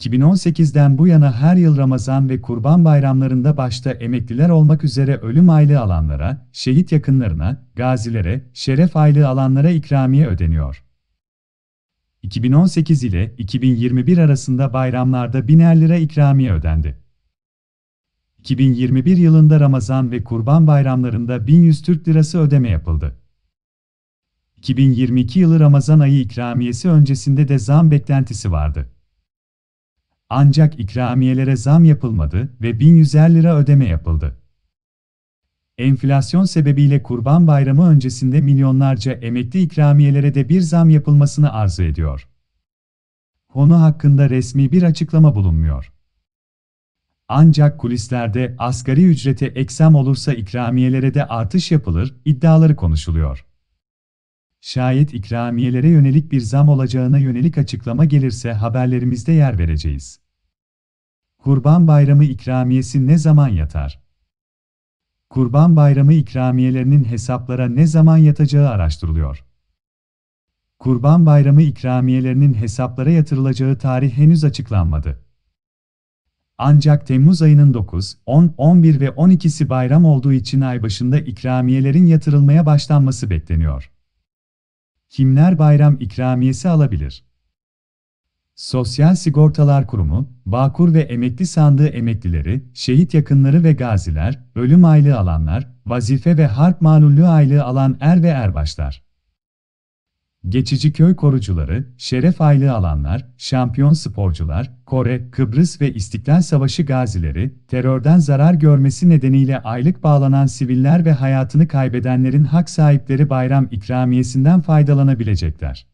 2018'den bu yana her yıl Ramazan ve Kurban bayramlarında başta emekliler olmak üzere ölüm aylığı alanlara, şehit yakınlarına, gazilere, şeref aylığı alanlara ikramiye ödeniyor. 2018 ile 2021 arasında bayramlarda biner lira ikramiye ödendi. 2021 yılında Ramazan ve Kurban bayramlarında 1100 Türk Lirası ödeme yapıldı. 2022 yılı Ramazan ayı ikramiyesi öncesinde de zam beklentisi vardı. Ancak ikramiyelere zam yapılmadı ve 1150 lira ödeme yapıldı. Enflasyon sebebiyle Kurban Bayramı öncesinde milyonlarca emekli ikramiyelere de bir zam yapılmasını arzu ediyor. Konu hakkında resmi bir açıklama bulunmuyor. Ancak kulislerde asgari ücrete eksam olursa ikramiyelere de artış yapılır iddiaları konuşuluyor. Şayet ikramiyelere yönelik bir zam olacağına yönelik açıklama gelirse haberlerimizde yer vereceğiz. Kurban Bayramı ikramiyesi ne zaman yatar? Kurban Bayramı ikramiyelerinin hesaplara ne zaman yatacağı araştırılıyor. Kurban Bayramı ikramiyelerinin hesaplara yatırılacağı tarih henüz açıklanmadı. Ancak Temmuz ayının 9, 10, 11 ve 12'si bayram olduğu için ay başında ikramiyelerin yatırılmaya başlanması bekleniyor. Kimler bayram ikramiyesi alabilir? Sosyal Sigortalar Kurumu, Bağkur ve emekli sandığı emeklileri, şehit yakınları ve gaziler, ölüm aylığı alanlar, vazife ve harp malullü aylığı alan er ve erbaşlar. Geçici köy korucuları, şeref aylığı alanlar, şampiyon sporcular, Kore, Kıbrıs ve İstiklal Savaşı gazileri, terörden zarar görmesi nedeniyle aylık bağlanan siviller ve hayatını kaybedenlerin hak sahipleri bayram ikramiyesinden faydalanabilecekler.